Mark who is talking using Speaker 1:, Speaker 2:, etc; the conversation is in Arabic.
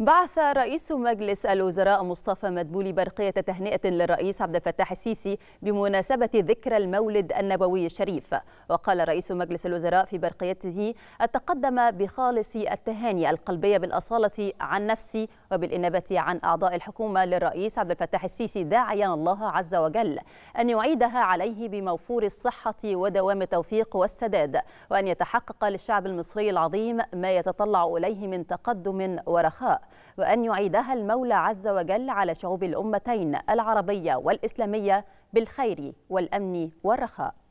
Speaker 1: بعث رئيس مجلس الوزراء مصطفى مدبولي برقية تهنئة للرئيس عبد الفتاح السيسي بمناسبة ذكرى المولد النبوي الشريف وقال رئيس مجلس الوزراء في برقيته أتقدم بخالص التهاني القلبية بالأصالة عن نفسي وبالإنابة عن أعضاء الحكومة للرئيس عبد الفتاح السيسي داعيا الله عز وجل أن يعيدها عليه بموفور الصحة ودوام التوفيق والسداد وأن يتحقق للشعب المصري العظيم ما يتطلع إليه من تقدم ورخاء وأن يعيدها المولى عز وجل على شعوب الأمتين العربية والإسلامية بالخير والأمن والرخاء